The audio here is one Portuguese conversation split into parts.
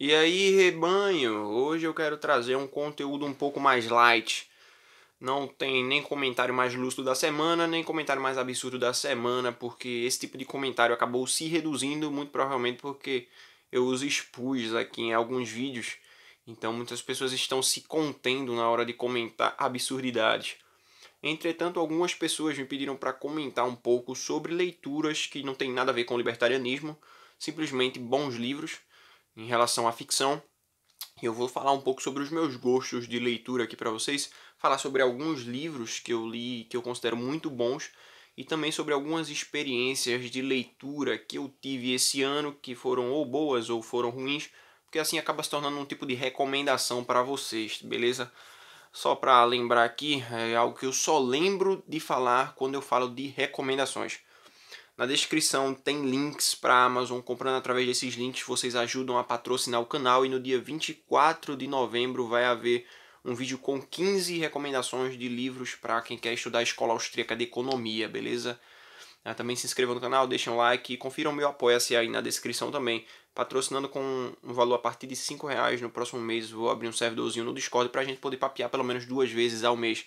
E aí, rebanho, hoje eu quero trazer um conteúdo um pouco mais light. Não tem nem comentário mais lúcido da semana, nem comentário mais absurdo da semana, porque esse tipo de comentário acabou se reduzindo, muito provavelmente porque eu os expus aqui em alguns vídeos. Então muitas pessoas estão se contendo na hora de comentar absurdidades. Entretanto, algumas pessoas me pediram para comentar um pouco sobre leituras que não tem nada a ver com libertarianismo, simplesmente bons livros em relação à ficção. E eu vou falar um pouco sobre os meus gostos de leitura aqui para vocês, falar sobre alguns livros que eu li que eu considero muito bons e também sobre algumas experiências de leitura que eu tive esse ano que foram ou boas ou foram ruins, porque assim acaba se tornando um tipo de recomendação para vocês, beleza? Só para lembrar aqui, é algo que eu só lembro de falar quando eu falo de recomendações. Na descrição tem links para Amazon. Comprando através desses links, vocês ajudam a patrocinar o canal. E no dia 24 de novembro vai haver um vídeo com 15 recomendações de livros para quem quer estudar a Escola Austríaca de Economia, beleza? Ah, também se inscrevam no canal, deixem um like e confiram meu apoia-se aí na descrição também. Patrocinando com um valor a partir de 5 reais no próximo mês, vou abrir um servidorzinho no Discord para a gente poder papear pelo menos duas vezes ao mês.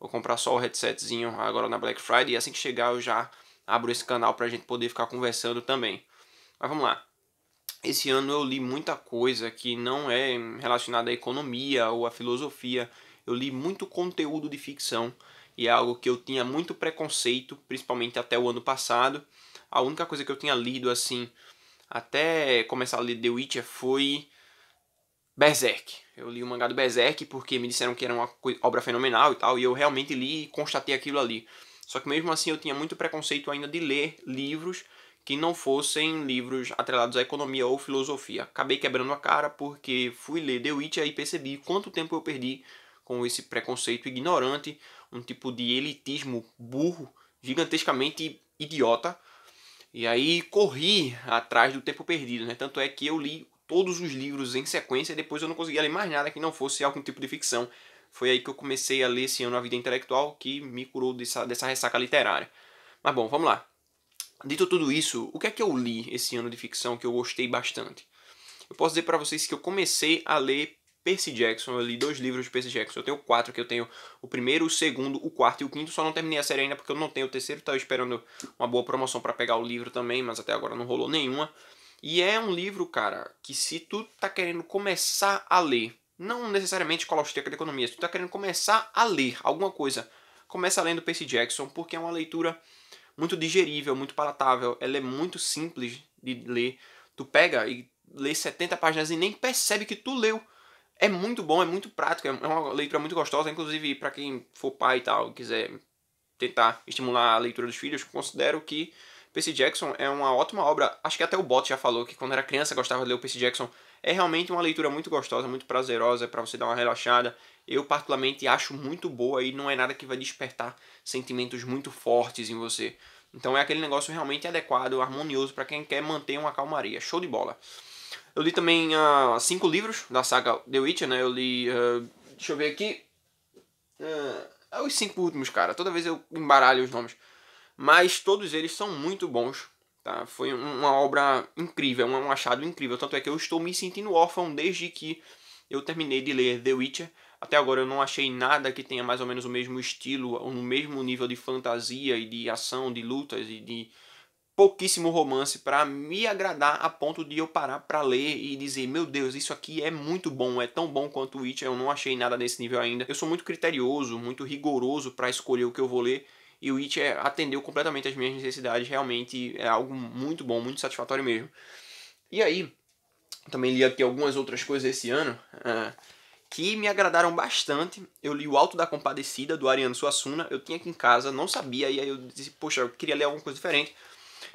Vou comprar só o headsetzinho agora na Black Friday e assim que chegar eu já abro esse canal para a gente poder ficar conversando também. Mas vamos lá. Esse ano eu li muita coisa que não é relacionada à economia ou à filosofia. Eu li muito conteúdo de ficção e é algo que eu tinha muito preconceito, principalmente até o ano passado. A única coisa que eu tinha lido assim, até começar a ler The Witcher foi Berserk. Eu li o mangá do Berserk porque me disseram que era uma obra fenomenal e tal, e eu realmente li e constatei aquilo ali. Só que mesmo assim eu tinha muito preconceito ainda de ler livros que não fossem livros atrelados à economia ou filosofia. Acabei quebrando a cara porque fui ler The Witcher e percebi quanto tempo eu perdi com esse preconceito ignorante, um tipo de elitismo burro, gigantescamente idiota. E aí corri atrás do tempo perdido, né? Tanto é que eu li todos os livros em sequência e depois eu não conseguia ler mais nada que não fosse algum tipo de ficção foi aí que eu comecei a ler esse ano A Vida Intelectual, que me curou dessa, dessa ressaca literária. Mas bom, vamos lá. Dito tudo isso, o que é que eu li esse ano de ficção que eu gostei bastante? Eu posso dizer para vocês que eu comecei a ler Percy Jackson, eu li dois livros de Percy Jackson, eu tenho quatro, que eu tenho o primeiro, o segundo, o quarto e o quinto, só não terminei a série ainda porque eu não tenho o terceiro, Estou esperando uma boa promoção para pegar o livro também, mas até agora não rolou nenhuma. E é um livro, cara, que se tu tá querendo começar a ler não necessariamente qual austríaca de economia, se tu está querendo começar a ler alguma coisa, começa lendo Percy Jackson, porque é uma leitura muito digerível, muito palatável, ela é muito simples de ler. Tu pega e lê 70 páginas e nem percebe que tu leu. É muito bom, é muito prático, é uma leitura muito gostosa, inclusive para quem for pai e tal, quiser tentar estimular a leitura dos filhos, considero que Percy Jackson é uma ótima obra. Acho que até o Bot já falou que quando era criança gostava de ler o Percy Jackson é realmente uma leitura muito gostosa, muito prazerosa, para você dar uma relaxada. Eu, particularmente, acho muito boa e não é nada que vai despertar sentimentos muito fortes em você. Então é aquele negócio realmente adequado, harmonioso para quem quer manter uma calmaria. Show de bola. Eu li também uh, cinco livros da saga The Witcher, né? Eu li. Uh, deixa eu ver aqui. Uh, os cinco últimos, cara. Toda vez eu embaralho os nomes. Mas todos eles são muito bons. Tá? Foi uma obra incrível, um achado incrível. Tanto é que eu estou me sentindo órfão desde que eu terminei de ler The Witcher. Até agora eu não achei nada que tenha mais ou menos o mesmo estilo, ou no mesmo nível de fantasia e de ação, de lutas e de pouquíssimo romance para me agradar a ponto de eu parar para ler e dizer, meu Deus, isso aqui é muito bom, é tão bom quanto o Witcher, eu não achei nada desse nível ainda. Eu sou muito criterioso, muito rigoroso para escolher o que eu vou ler e o It atendeu completamente as minhas necessidades, realmente é algo muito bom, muito satisfatório mesmo. E aí, também li aqui algumas outras coisas esse ano uh, que me agradaram bastante. Eu li O Alto da Compadecida, do Ariano Suassuna. Eu tinha aqui em casa, não sabia, e aí eu disse, poxa, eu queria ler alguma coisa diferente.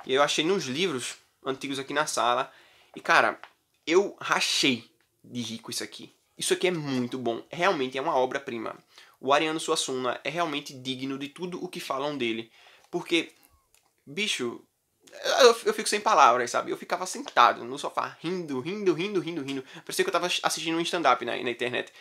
E eu achei nos livros antigos aqui na sala. E cara, eu rachei de rico isso aqui. Isso aqui é muito bom. Realmente é uma obra-prima o Ariano Suassuna é realmente digno de tudo o que falam dele. Porque, bicho, eu, eu, fico sem palavras, sabe? Eu ficava sentado no sofá, rindo, rindo, rindo, rindo, rindo. Parecia que eu tava assistindo um stand-up na, na internet.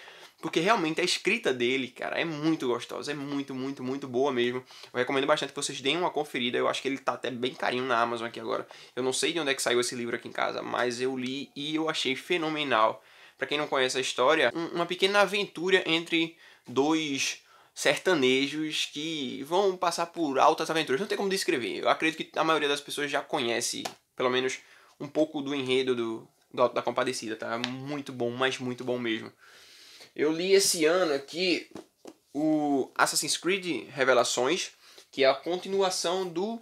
Porque realmente a escrita dele, cara, é muito gostosa, é muito, muito, muito boa mesmo. Eu recomendo bastante que vocês deem uma conferida. Eu acho que ele tá até bem carinho na Amazon aqui agora. Eu não sei de onde é que saiu esse livro aqui em casa, mas eu li e eu achei fenomenal para quem não conhece a história, uma pequena aventura entre dois sertanejos que vão passar por altas aventuras. Não tem como descrever. Eu acredito que a maioria das pessoas já conhece, pelo menos, um pouco do enredo do, do Alto da Compadecida, tá? Muito bom, mas muito bom mesmo. Eu li esse ano aqui o Assassin's Creed Revelações, que é a continuação do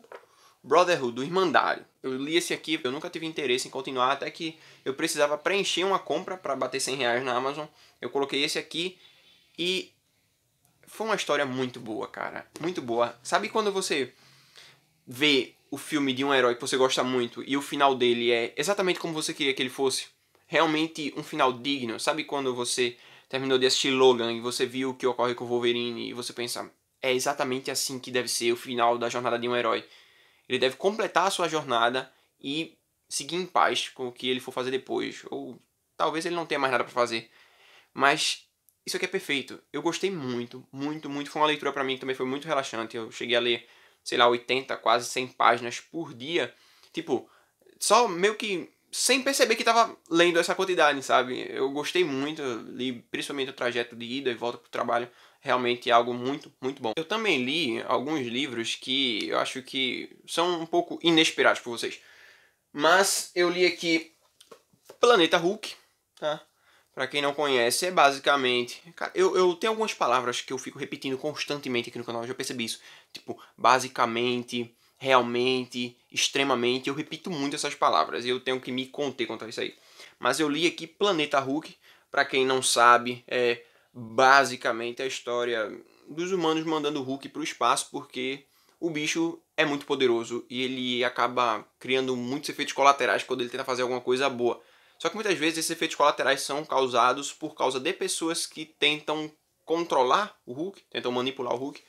Brotherhood, do Irmandário. Eu li esse aqui, eu nunca tive interesse em continuar, até que eu precisava preencher uma compra para bater 100 reais na Amazon. Eu coloquei esse aqui e foi uma história muito boa, cara. Muito boa. Sabe quando você vê o filme de um herói que você gosta muito e o final dele é exatamente como você queria que ele fosse? Realmente um final digno. Sabe quando você terminou de assistir Logan e você viu o que ocorre com o Wolverine e você pensa, é exatamente assim que deve ser o final da jornada de um herói ele deve completar a sua jornada e seguir em paz com o que ele for fazer depois. Ou talvez ele não tenha mais nada para fazer. Mas isso aqui é perfeito. Eu gostei muito, muito, muito. Foi uma leitura para mim que também foi muito relaxante. Eu cheguei a ler, sei lá, 80, quase 100 páginas por dia. Tipo, só meio que sem perceber que tava lendo essa quantidade, sabe? Eu gostei muito, li principalmente o trajeto de ida e volta pro trabalho realmente é algo muito, muito bom. Eu também li alguns livros que eu acho que são um pouco inesperados por vocês. Mas eu li aqui Planeta Hulk, tá? Pra quem não conhece, é basicamente. Cara, eu, eu tenho algumas palavras que eu fico repetindo constantemente aqui no canal, eu já percebi isso. Tipo, basicamente, realmente, extremamente. Eu repito muito essas palavras e eu tenho que me conter contra isso aí. Mas eu li aqui Planeta Hulk, pra quem não sabe, é basicamente a história dos humanos mandando o Hulk para o espaço porque o bicho é muito poderoso e ele acaba criando muitos efeitos colaterais quando ele tenta fazer alguma coisa boa. Só que muitas vezes esses efeitos colaterais são causados por causa de pessoas que tentam controlar o Hulk, tentam manipular o Hulk.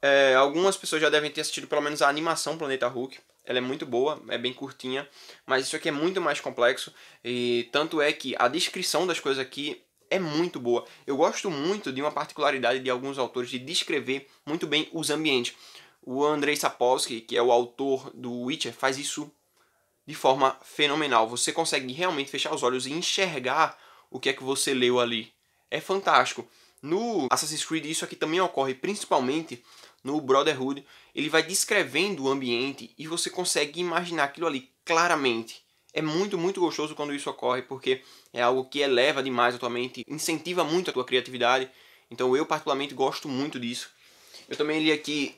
É, algumas pessoas já devem ter assistido pelo menos a animação Planeta Hulk. Ela é muito boa, é bem curtinha, mas isso aqui é muito mais complexo. E tanto é que a descrição das coisas aqui é muito boa. Eu gosto muito de uma particularidade de alguns autores de descrever muito bem os ambientes. O Andrei Sapolsky, que é o autor do Witcher, faz isso de forma fenomenal. Você consegue realmente fechar os olhos e enxergar o que é que você leu ali. É fantástico. No Assassin's Creed isso aqui também ocorre, principalmente no Brotherhood. Ele vai descrevendo o ambiente e você consegue imaginar aquilo ali claramente. É muito, muito gostoso quando isso ocorre, porque é algo que eleva demais a tua mente, incentiva muito a tua criatividade. Então eu, particularmente, gosto muito disso. Eu também li aqui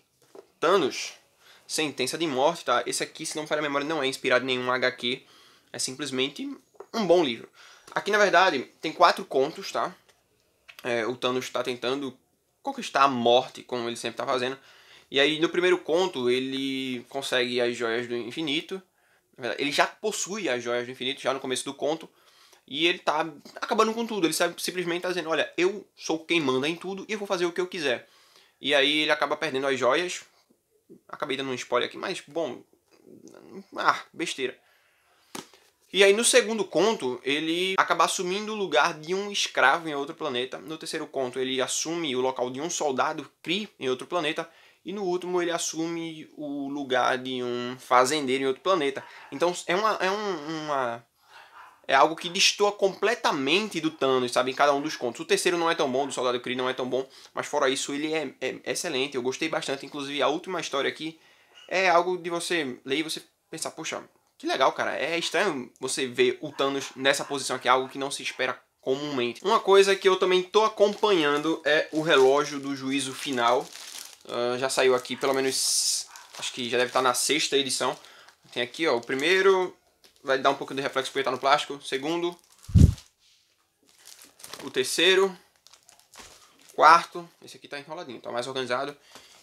Thanos, Sentença de Morte, tá? Esse aqui, se não me falha a memória, não é inspirado em nenhum HQ. É simplesmente um bom livro. Aqui, na verdade, tem quatro contos, tá? É, o Thanos está tentando conquistar a morte, como ele sempre está fazendo. E aí, no primeiro conto, ele consegue as joias do infinito. Ele já possui as joias do infinito, já no começo do conto. E ele tá acabando com tudo. Ele simplesmente tá dizendo: Olha, eu sou quem manda em tudo e eu vou fazer o que eu quiser. E aí ele acaba perdendo as joias. Acabei dando um spoiler aqui, mas bom. Ah, besteira. E aí no segundo conto, ele acaba assumindo o lugar de um escravo em outro planeta. No terceiro conto, ele assume o local de um soldado Kree em outro planeta. E no último ele assume o lugar de um fazendeiro em outro planeta. Então é uma. É, um, uma, é algo que destoa completamente do Thanos, sabe? Em cada um dos contos. O terceiro não é tão bom, do Soldado Kree não é tão bom, mas fora isso ele é, é excelente. Eu gostei bastante. Inclusive a última história aqui é algo de você ler e você pensar, poxa, que legal, cara. É estranho você ver o Thanos nessa posição aqui, é algo que não se espera comumente. Uma coisa que eu também tô acompanhando é o relógio do juízo final, ah, já saiu aqui pelo menos, acho que já deve estar na sexta edição. Tem aqui, ó, o primeiro vai dar um pouco de reflexo porque está no plástico. Segundo, o terceiro, quarto, esse aqui está enroladinho, está mais organizado.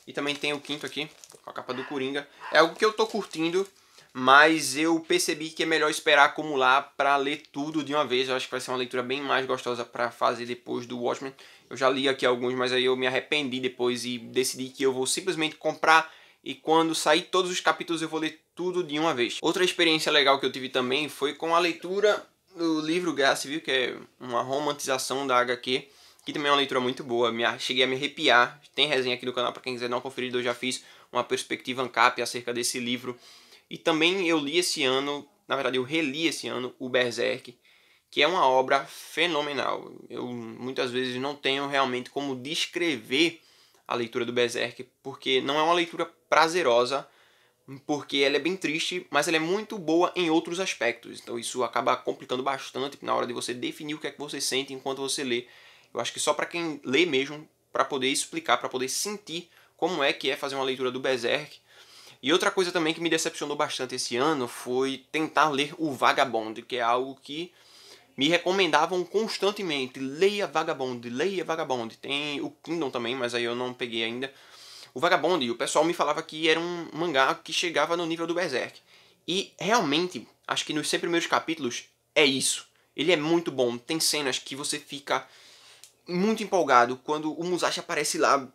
E também tem o quinto aqui, com a capa do Coringa. É algo que eu estou curtindo, mas eu percebi que é melhor esperar acumular para ler tudo de uma vez. Eu acho que vai ser uma leitura bem mais gostosa para fazer depois do Watchmen. Eu já li aqui alguns, mas aí eu me arrependi depois e decidi que eu vou simplesmente comprar e quando sair todos os capítulos eu vou ler tudo de uma vez. Outra experiência legal que eu tive também foi com a leitura do livro Guerra Civil, que é uma romantização da HQ, que também é uma leitura muito boa. Me, cheguei a me arrepiar. Tem resenha aqui do canal para quem quiser não conferir, eu já fiz uma perspectiva ANCAP acerca desse livro e também eu li esse ano, na verdade eu reli esse ano, o Berserk, que é uma obra fenomenal. Eu muitas vezes não tenho realmente como descrever a leitura do Berserk, porque não é uma leitura prazerosa, porque ela é bem triste, mas ela é muito boa em outros aspectos. Então isso acaba complicando bastante na hora de você definir o que é que você sente enquanto você lê. Eu acho que só para quem lê mesmo, para poder explicar, para poder sentir como é que é fazer uma leitura do Berserk, e outra coisa também que me decepcionou bastante esse ano foi tentar ler o Vagabond, que é algo que me recomendavam constantemente. Leia Vagabond, leia Vagabond. Tem o Kingdom também, mas aí eu não peguei ainda. O Vagabond, o pessoal me falava que era um mangá que chegava no nível do Berserk. E realmente, acho que nos 100 primeiros capítulos é isso. Ele é muito bom. Tem cenas que você fica muito empolgado quando o Musashi aparece lá,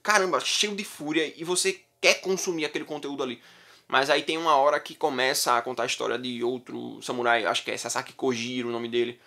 caramba, cheio de fúria, e você quer consumir aquele conteúdo ali. Mas aí tem uma hora que começa a contar a história de outro samurai, acho que é Sasaki Kojiro o nome dele,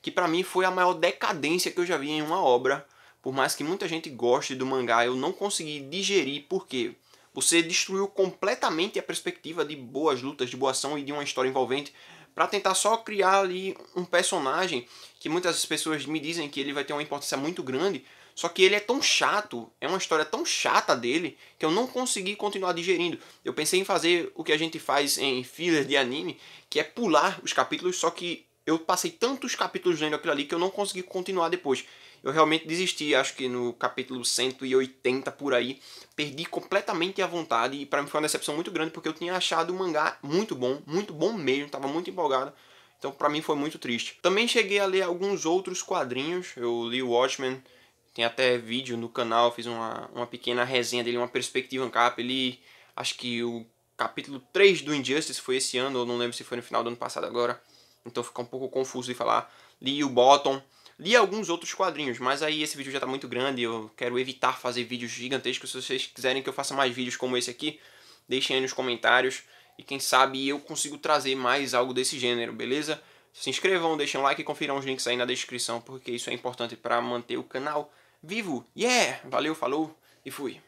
que para mim foi a maior decadência que eu já vi em uma obra. Por mais que muita gente goste do mangá, eu não consegui digerir porque você destruiu completamente a perspectiva de boas lutas, de boa ação e de uma história envolvente para tentar só criar ali um personagem que muitas pessoas me dizem que ele vai ter uma importância muito grande, só que ele é tão chato, é uma história tão chata dele, que eu não consegui continuar digerindo. Eu pensei em fazer o que a gente faz em filler de anime, que é pular os capítulos, só que eu passei tantos capítulos lendo aquilo ali que eu não consegui continuar depois. Eu realmente desisti, acho que no capítulo 180 por aí, perdi completamente a vontade e para mim foi uma decepção muito grande porque eu tinha achado o mangá muito bom, muito bom mesmo, estava muito empolgado. Então para mim foi muito triste. Também cheguei a ler alguns outros quadrinhos, eu li Watchmen, tem até vídeo no canal, fiz uma, uma pequena resenha dele, uma perspectiva ancap. Ele, acho que o capítulo 3 do Injustice foi esse ano, ou não lembro se foi no final do ano passado agora. Então fica um pouco confuso de falar. Li o Bottom, li alguns outros quadrinhos, mas aí esse vídeo já tá muito grande, eu quero evitar fazer vídeos gigantescos. Se vocês quiserem que eu faça mais vídeos como esse aqui, deixem aí nos comentários. E quem sabe eu consigo trazer mais algo desse gênero, beleza? Se inscrevam, deixem um like e confiram os links aí na descrição, porque isso é importante para manter o canal vivo, yeah, valeu, falou e fui.